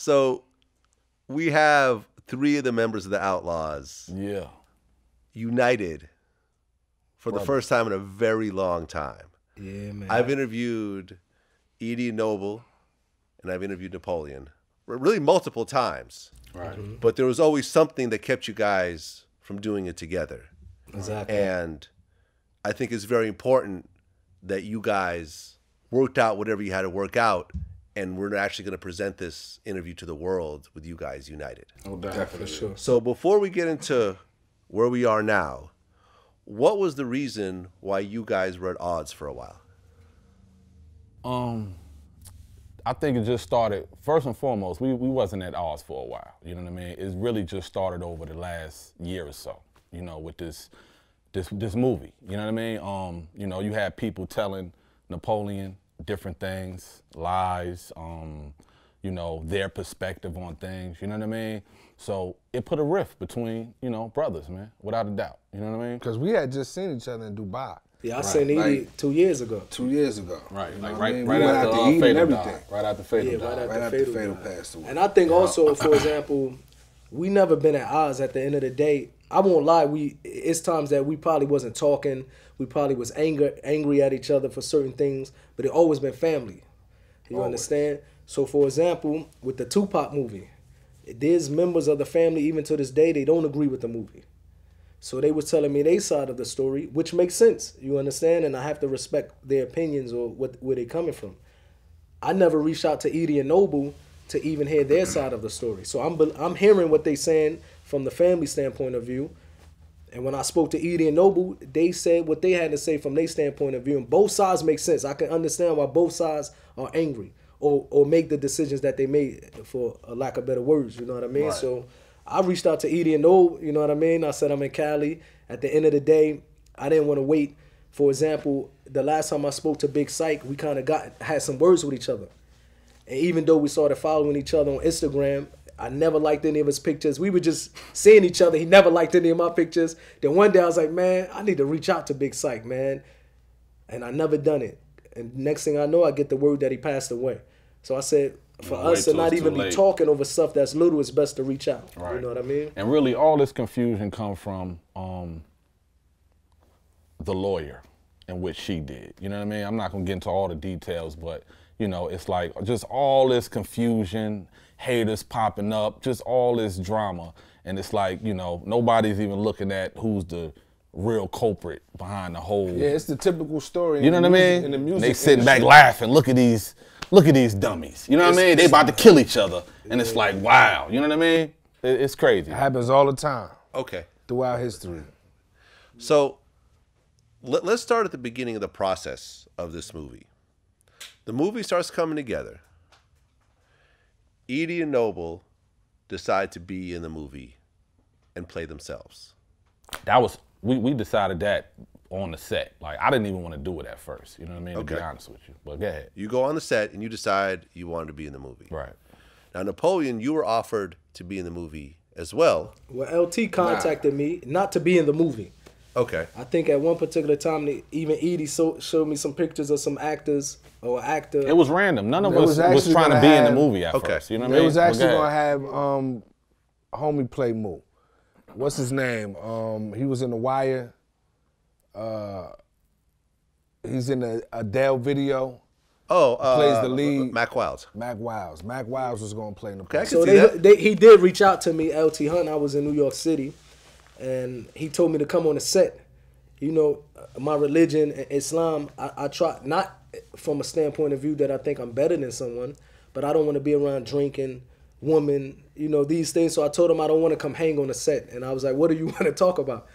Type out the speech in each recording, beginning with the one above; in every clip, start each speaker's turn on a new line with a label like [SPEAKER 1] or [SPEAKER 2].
[SPEAKER 1] So we have three of the members of the Outlaws Yeah. united for the first time in a very long time. Yeah, man. I've interviewed Edie Noble and I've interviewed Napoleon really multiple times,
[SPEAKER 2] Right. Mm-hmm. but
[SPEAKER 1] there was always something that kept you guys from doing it together. exactly. And I think it's very important that you guys worked out whatever you had to work out and we're actually going to present this interview to the world with you guys united. Oh, definitely. Sure. So before we get into where we are now, what was the reason why you guys were at odds for a while?
[SPEAKER 3] Um, I think it just started. First and foremost, we we wasn't at odds for a while. You know what I mean? It really just started over the last year or so. You know, with this this this movie. You know what I mean? Um, you know, you had people telling Napoleon different things, lies, um, you know, their perspective on things, you know what I mean? So it put a rift between, you know, brothers, man,
[SPEAKER 4] without a doubt, you know what I mean? Because we had just seen each other in Dubai. Yeah, I right. seen Edie like, two years ago. Two years ago. Right, you know like right, I right, after, after uh, and everything. Died. Right after Fatal yeah, died. Right after, right after Fatal, fatal passed away.
[SPEAKER 2] And I think yeah. also, for example, we never been at odds at the end of the day. I won't lie, we it's times that we probably wasn't talking, we probably was anger angry at each other for certain things, but it always been family. You always. understand? So for example, with the Tupac movie, there's members of the family even to this day they don't agree with the movie. So they was telling me their side of the story, which makes sense. You understand? And I have to respect their opinions or what where they coming from. I never reached out to Edie and Noble to even hear their side of the story. So I'm I'm hearing what they saying from the family standpoint of view. And when I spoke to Edie and Noble, they said what they had to say from their standpoint of view. And both sides make sense. I can understand why both sides are angry or, or make the decisions that they made, for a lack of better words. You know what I mean? Right. So I reached out to Edie and Noble. You know what I mean? I said, I'm in Cali. At the end of the day, I didn't want to wait. For example, the last time I spoke to Big Psych, we kind of got had some words with each other. And even though we started following each other on Instagram, I never liked any of his pictures. We were just seeing each other. He never liked any of my pictures. Then one day I was like, man, I need to reach out to Big Psych, man. And I never done it. And next thing I know, I get the word that he passed away. So I said, for us to not even be late. talking over stuff that's little, it's best to reach out. Right. You know what I mean?
[SPEAKER 3] And really, all this confusion come from um, the lawyer and what she did. You know what I mean? I'm not gonna get into all the details, but you know, it's like just all this confusion, haters popping up, just all this drama. And it's like, you know, nobody's even looking at who's the real culprit behind the whole. Yeah, it's
[SPEAKER 4] the typical story. You know what I mean? In the music, they sitting industry. back laughing.
[SPEAKER 3] Look at these, look at these dummies. You know what I mean? They about to kill each other,
[SPEAKER 1] and it's like, wow. You know what I
[SPEAKER 4] mean? It, it's crazy. It happens all the time. Okay. Throughout
[SPEAKER 1] history. So, let, us start at the beginning of the process of this movie the movie starts coming together. Edie and Noble decide to be in the movie and play themselves.
[SPEAKER 3] That was we, we decided that on the set. Like I didn't even want to do it at first. You know what I mean? Okay. To be honest
[SPEAKER 1] with you. But go ahead. You go on the set and you decide you wanted to be in the movie. Right. Now Napoleon, you were offered to be in the movie as well.
[SPEAKER 2] Well, LT contacted nah. me not to be in the movie. Okay. I think at one particular time, even Edie so, showed me some pictures of some actors or actor.
[SPEAKER 4] It
[SPEAKER 3] was random. None
[SPEAKER 4] of it us was, was trying to be have, in the movie at okay. first. You know what I mean? It was actually okay. gonna have um, homie play Moo. What's his name? Um, he was in The Wire. Uh, he's in the Adele video. Oh, uh, plays the lead. Mac Wiles. Mac Wiles. Mac Wiles was gonna play in the. Okay, so they, they, he
[SPEAKER 2] did reach out to me, LT Hunt. I was in New York City and he told me to come on the set. You know, my religion, Islam, I, I try not from a standpoint of view that I think I'm better than someone, but I don't want to be around drinking, woman, you know, these things. So I told him I don't want to come hang on the set. And I was like, what do you want to talk about?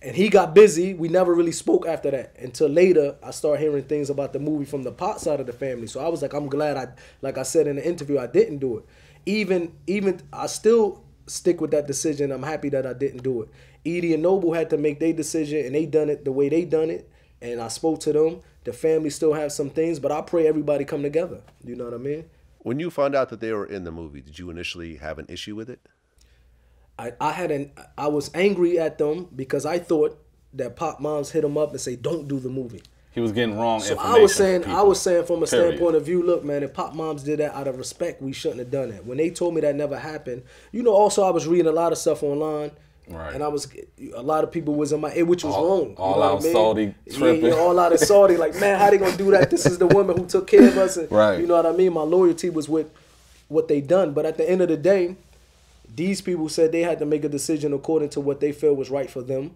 [SPEAKER 2] And he got busy. We never really spoke after that until later. I started hearing things about the movie from the pot side of the family. So I was like, I'm glad I, like I said in the interview, I didn't do it. Even, even I still stick with that decision. I'm happy that I didn't do it. Edie and Noble had to make their decision, and they done it the way they done it. And I spoke to them. The family still have some things, but I pray everybody come together.
[SPEAKER 1] You know what I mean? When you found out that they were in the movie, did you initially have an issue with it?
[SPEAKER 2] I, I had an I was angry at them because I thought that pop moms hit them up and say, "Don't do the movie."
[SPEAKER 1] he was getting wrong. So I
[SPEAKER 2] was saying, I was saying from a Period. standpoint of view, look, man, if pop moms did that out of respect, we shouldn't have done it. When they told me that never happened, you know. Also, I was reading a lot of stuff online. Right. And I was a lot of people was in my which was all, wrong. All out I mean? tripping. Yeah, yeah, all out of salty. Like, man, how they gonna do that? This is the woman who took care of us. And, right. You know what I mean? My loyalty was with what they done. But at the end of the day, these people said they had to make a decision according to what they felt was right for them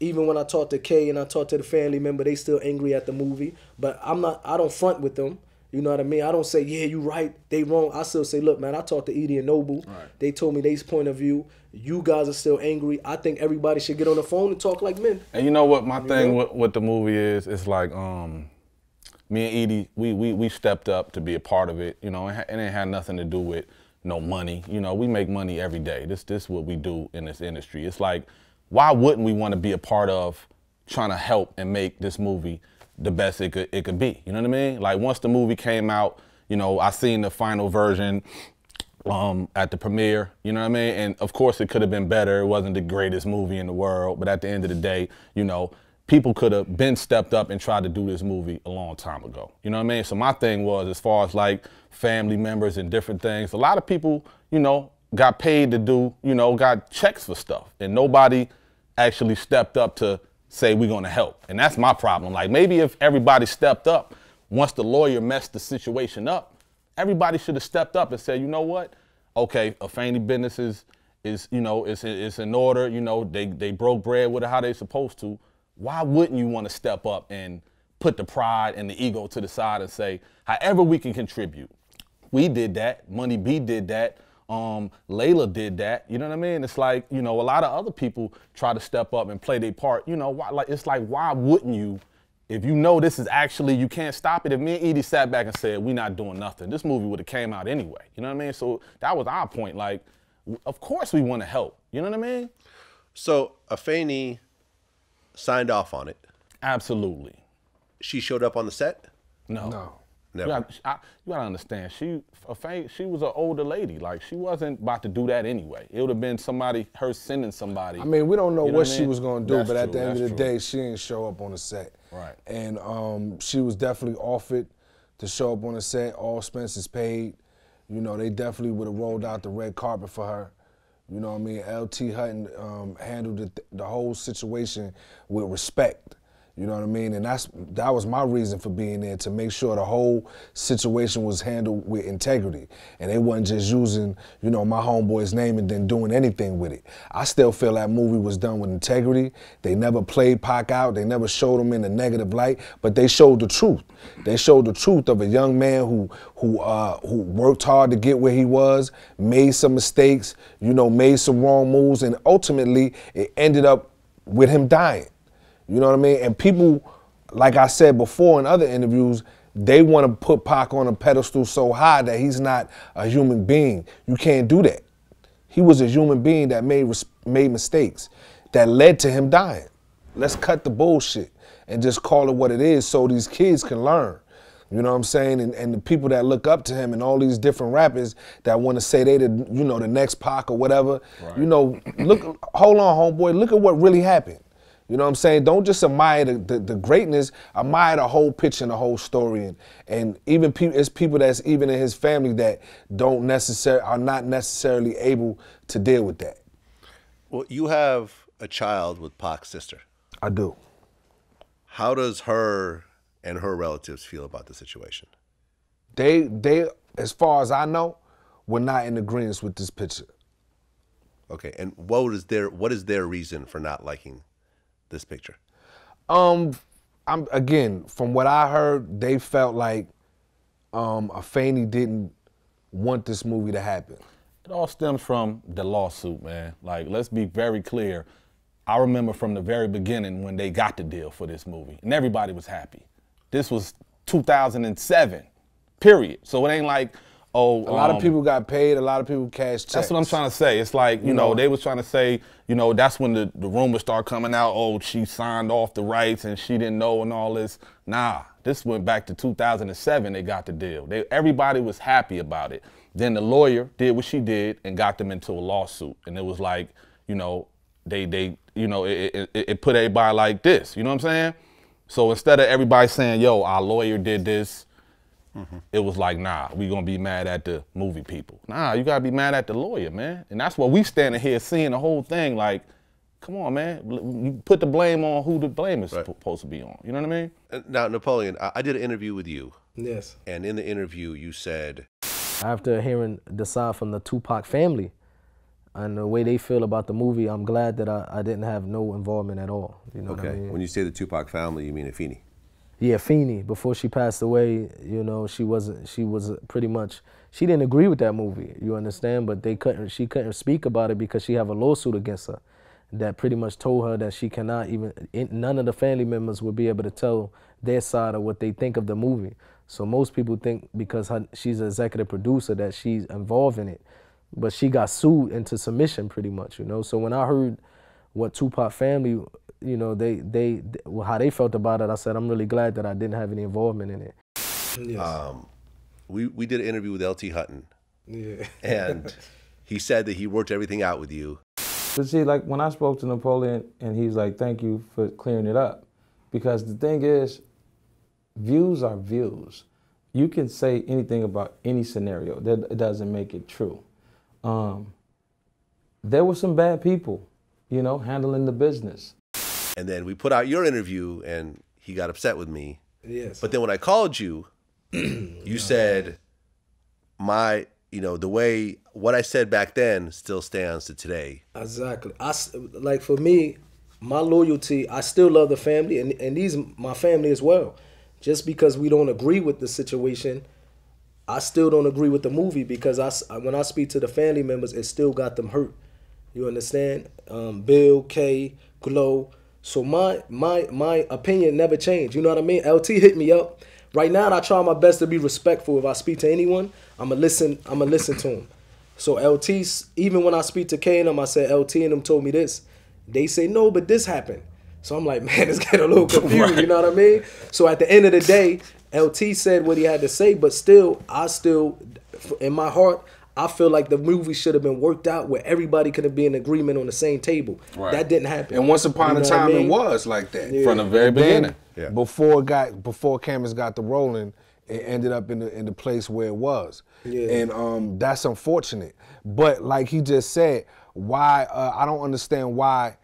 [SPEAKER 2] even when I talk to Kay and I talk to the family member, they still angry at the movie. But I'm not. I don't front with them. You know what I mean? I don't say, yeah, you right, they wrong. I still say, look, man, I talked to Edie and Noble. Right. They told me their point of view. You guys are still angry. I think everybody should get on the phone and talk like men.
[SPEAKER 3] And you know what my you thing with, with the movie is? It's like um, me and Edie, we, we we stepped up to be a part of it. You know, and it, it had nothing to do with no money. You know, we make money every day. This this is what we do in this industry. It's like why wouldn't we want to be a part of trying to help and make this movie the best it could it could be? You know what I mean? Like once the movie came out, you know, I seen the final version um, at the premiere. You know what I mean? And of course, it could have been better. It wasn't the greatest movie in the world, but at the end of the day, you know, people could have been stepped up and tried to do this movie a long time ago. You know what I mean? So my thing was, as far as like family members and different things, a lot of people, you know, got paid to do, you know, got checks for stuff, and nobody actually stepped up to say we're going to help. And that's my problem. Like maybe if everybody stepped up once the lawyer messed the situation up, everybody should have stepped up and said, you know what? Okay, Afeni business is, is you know, it's, it's in order. You know, they, they broke bread with it how they supposed to. Why wouldn't you want to step up and put the pride and the ego to the side and say, however we can contribute? We did that. Money B did that. Um, Layla did that. You know what I mean? It's like, you know, a lot of other people try to step up and play their part. You know, why, like it's like, why wouldn't you? If you know this is actually, you can't stop it. If me and Edie sat back and said, we not doing nothing, this movie would have came out anyway. You know what I mean? So that was our point. Like, of course we want to help. You know what I mean? So Afeni signed off on it. Absolutely. She showed up on the set? No. No. Never. You gotta, I, you gotta understand. She fame, she was an older lady. Like she wasn't about to do that anyway. It would have been somebody her sending somebody. I mean, we don't know, you know what, what mean? she was gonna do, that's but at the end of the true. day,
[SPEAKER 4] she didn't show up on the set. Right. And um, she was definitely offered to show up on the set. All expenses paid. You know, they definitely would have rolled out the red carpet for her. You know what I mean? LT Hutton um, handled the, the whole situation with respect. You know what I mean? And that's that was my reason for being there to make sure the whole situation was handled with integrity, and they wasn't just using you know my homeboy's name and then doing anything with it. I still feel that movie was done with integrity. They never played Pac out. They never showed him in a negative light, but they showed the truth. They showed the truth of a young man who who uh, who worked hard to get where he was, made some mistakes, you know, made some wrong moves, and ultimately it ended up with him dying. You know what I mean? And people, like I said before in other interviews, they want to put Pac on a pedestal so high that he's not a human being. You can't do that. He was a human being that made made mistakes that led to him dying. Let's cut the bullshit and just call it what it is so these kids can learn. You know what I'm saying? And, and the people that look up to him and all these different rappers that want to say they the you know the next Pac or whatever. Right. You know, look hold on homeboy, look at what really happened. You know what I'm saying? Don't just admire the, the, the, greatness, admire the whole picture and the whole story. And, and even pe- it's people that's even in his family that don't necessarily are not necessarily able to deal with that.
[SPEAKER 1] Well, you have a child with Pac's sister. I do. How does her and her relatives feel about the situation? They they as far as I know, were not in agreement with this picture. Okay, and what is their what is their reason for not liking this picture?
[SPEAKER 4] Um, I'm again from what I heard, they felt like um, Afeni didn't want this movie to happen.
[SPEAKER 3] It all stems from the lawsuit, man. Like, let's be very clear. I remember from the very beginning when they got the deal for this movie, and everybody was happy. This was 2007, period. So it ain't like oh, a lot um, of people
[SPEAKER 4] got paid, a lot of people cashed. Checks. That's what I'm
[SPEAKER 3] trying to say. It's like you, you know, know they was trying to say you know that's when the the rumors start coming out. Oh, she signed off the rights and she didn't know and all this. Nah, this went back to 2007. They got the deal. They everybody was happy about it. Then the lawyer did what she did and got them into a lawsuit, and it was like you know they they you know it, it, it put everybody like this. You know what I'm saying? So instead of everybody saying, "Yo, our lawyer did this," Mm-hmm. It was like, nah, we gonna be mad at the movie people. Nah, you gotta be mad at the lawyer, man. And that's why we standing here seeing the whole thing. Like, come on, man, you
[SPEAKER 1] put the blame on who the blame is right. supposed to be on. You know what I mean? Uh, now, Napoleon, I did an interview with you. Yes. And in the interview, you said,
[SPEAKER 2] after hearing the side from the Tupac family and the way they feel about the movie, I'm glad that I, I didn't have no involvement at all.
[SPEAKER 1] You know okay. I mean? When you say the Tupac family, you mean Afeni?
[SPEAKER 2] yeah, Feeny, before she passed away, you know, she wasn't, she was pretty much, she didn't agree with that movie, you understand? But they couldn't, she couldn't speak about it because she have a lawsuit against her that pretty much told her that she cannot even, none of the family members would be able to tell their side of what they think of the movie. So most people think because her, she's an executive producer that she's involved in it. But she got sued into submission pretty much, you know? So when I heard what Tupac family you know, they, they, how they felt about it, I said, I'm really glad that I didn't have any involvement in it.
[SPEAKER 1] Yes. Um, we, we did an interview with LT Hutton. Yeah. and he said that he worked everything out with you.
[SPEAKER 4] But see, like when I spoke to Napoleon and he's like, thank you for clearing it up. Because the thing is, views are views. You can say anything about any scenario, that doesn't make it true. Um, there were some bad people, you know, handling the business.
[SPEAKER 1] And then we put out your interview, and he got upset with me. Yes. But then when I called you, you said, "My, you know, the way what I said back then still stands to today."
[SPEAKER 2] Exactly. I like for me, my loyalty. I still love the family, and and these my family as well. Just because we don't agree with the situation, I still don't agree with the movie because I when I speak to the family members, it still got them hurt. You understand? Um, Bill, K, Glow, so my my my opinion never changed. You know what I mean? LT hit me up. Right now, I try my best to be respectful. If I speak to anyone, I'ma listen. I'ma listen to him. So LT's even when I speak to K and him, I said LT and him told me this. They say no, but this happened. So I'm like, man, it's getting a little confused. right. You know what I mean? So at the end of the day, LT said what he had to say, but still, I still, in my heart, I feel like the movie
[SPEAKER 4] should have been worked out where everybody could have been in agreement on the same table. Right. That didn't happen. And once upon you a time, I mean? it was like that yeah. from the very beginning. Yeah. Before got before cameras got the rolling, it ended up in the in the place where it was. Yeah. And um, that's unfortunate. But like he just said, why uh, I don't understand why,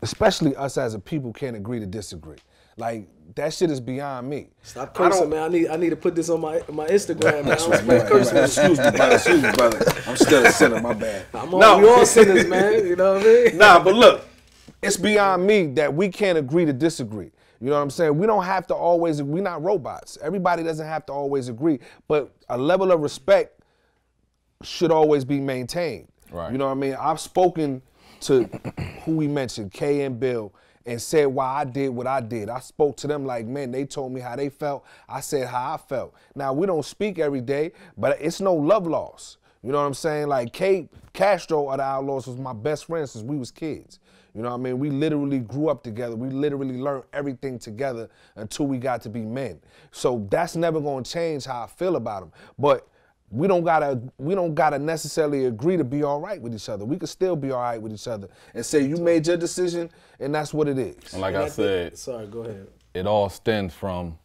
[SPEAKER 4] especially us as a people, can't agree to disagree. Like that shit is beyond me. Stop cursing, man.
[SPEAKER 2] I need I need to put this on my my Instagram. That's man. Right, Excuse me, brother. Excuse me, brother. I'm still a sinner. My bad. I'm all, no. we all sinners, man.
[SPEAKER 4] You know what I mean? Nah, but look, it's beyond me that we can't agree to disagree. You know what I'm saying? We don't have to always. We're not robots. Everybody doesn't have to always agree, but a level of respect should always be maintained. Right. You know what I mean? I've spoken to who we mentioned, Kay and Bill, and said why I did what I did. I spoke to them like, man, they told me how they felt. I said how I felt. Now, we don't speak every day, but it's no love loss. You know what I'm saying? Like, Kate Castro of the Outlaws was my best friend since we was kids. You know what I mean? We literally grew up together. We literally learned everything together until we got to be men. So that's never going to change how I feel about them. But we don't gotta we don't gotta necessarily agree to be all right with each other. We could still be all right with each other and say you made your decision and that's what it is. And
[SPEAKER 3] like and I, I said, it,
[SPEAKER 2] sorry, go ahead.
[SPEAKER 3] It all stems from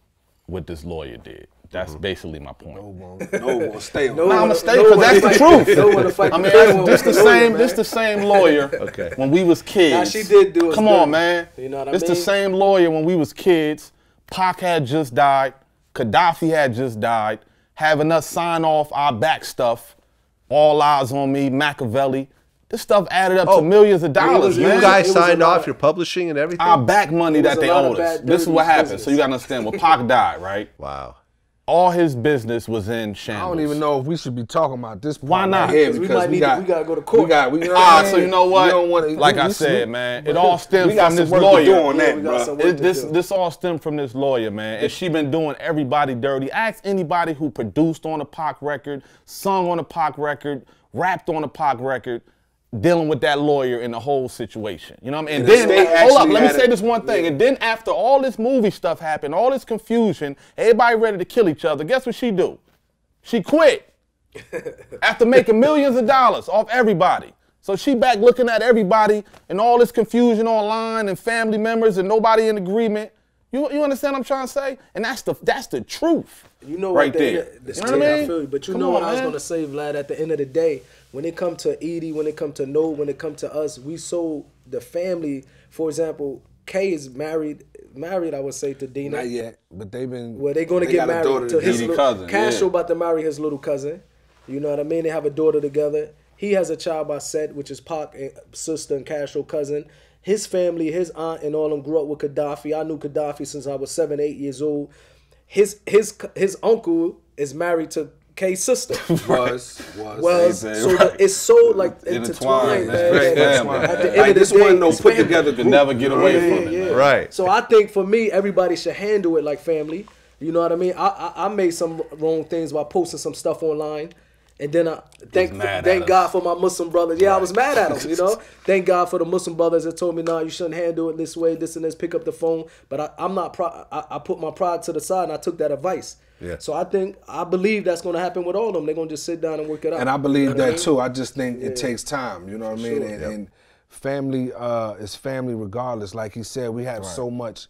[SPEAKER 3] what this lawyer did. That's mm-hmm. basically my point. No
[SPEAKER 4] one, no one stay. No, No, no I'm gonna stay because no that's the truth. No one to fight. I mean, that's, this the same. This the same lawyer. okay. When we was kids. Now she did do. Come on, good.
[SPEAKER 3] man. You know what I mean? It's the same lawyer when we was kids. Pac had just died. Gaddafi had just died having us sign off our back stuff, All Eyes on Me, Machiavelli. This stuff added up oh, to millions of dollars. You man. guys signed off your publishing and everything. Our back money that they owed us. This is what happened. So you gotta understand. When Pac died, right? Wow all his business was in shambles. I don't
[SPEAKER 4] even know if we should be talking about this. Why not? Right here, because we, might we need got to, we gotta go to court. We got we, you
[SPEAKER 3] know ah, so you know what? Wanna, like we, I said, man, it all stems from this lawyer. yeah, it, this this all stemmed from this lawyer, man, and she been doing everybody dirty. Ask anybody who produced on a Pac record, sung on a Pac record, rapped on a Pac record dealing with that lawyer in the whole situation. You know what I mean? And, and then, hold up, let me say a, this one thing. Yeah. And then after all this movie stuff happened, all this confusion, everybody ready to kill each other, guess what she do? She quit. after making millions of dollars off everybody. So she back looking at everybody and all this confusion online and family members and nobody in agreement. You, you understand what I'm trying to say? And that's the that's the truth.
[SPEAKER 2] You know right what there. The, the you know what I mean? I feel you. But you Come know what on, I was gonna say, Vlad, at the end of the day, when it come to Edie, when it come to No, when it come to us, we so the family. For example, Kay is married. Married, I would say to Dina. Not yet,
[SPEAKER 4] but they've been. Well, they're going to get married to his little cousin. Cashel yeah.
[SPEAKER 2] about to marry his little cousin. You know what I mean? They have a daughter together. He has a child by Set, which is Pac eh, sister and Cashel cousin. His family, his aunt and all them grew up with Gaddafi. I knew Gaddafi since I was seven, eight years old. His his his uncle is married to K's sister.
[SPEAKER 4] was was was so right.
[SPEAKER 2] it's so like intertwined, Right. At the end like, of the this day, one no put together to never get away yeah, from yeah, it. Right. So I think for me, everybody should handle it like family. You know what I mean? I, I, I made some wrong things by posting some stuff online and then I thank thank God for my Muslim brothers. Yeah, right. I was mad at them, you know. thank God for the Muslim brothers that told me, "Nah, you shouldn't handle it this way, this and this." Pick up the phone, but I, am not. Pro- I, I, put my pride to the side and I took that advice. Yeah. So I think I believe that's going to happen with all of them. They're going to just sit down and work it out. And I believe you know that I mean? too. I
[SPEAKER 4] just think yeah. it takes time. You know what I mean? Sure. And, yep. and, family uh, is family regardless. Like he said, we have right. so much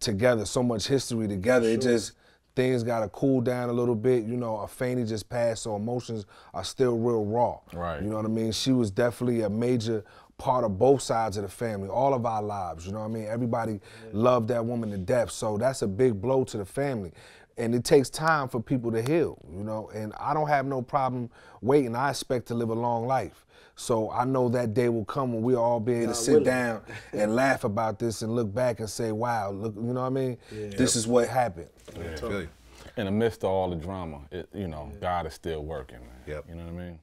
[SPEAKER 4] together, so much history together. Sure. It just things got to cool down a little bit. You know, a fainty just passed, so emotions are still real raw. Right. You know what I mean? She was definitely a major part of both sides of the family, all of our lives. You know what I mean? Everybody yeah. loved that woman to death, so that's a big blow to the family and it takes time for people to heal, you know. And I don't have no problem waiting. I expect to live a long life. So I know that day will come when we'll all be able no, to sit really. down and laugh about this and look back and say, wow, look, you know what I mean? Yeah. This is what happened.
[SPEAKER 1] Yeah.
[SPEAKER 3] In the midst of all the drama, it, you know, yeah. God is still working, man. Yep. You know what I mean?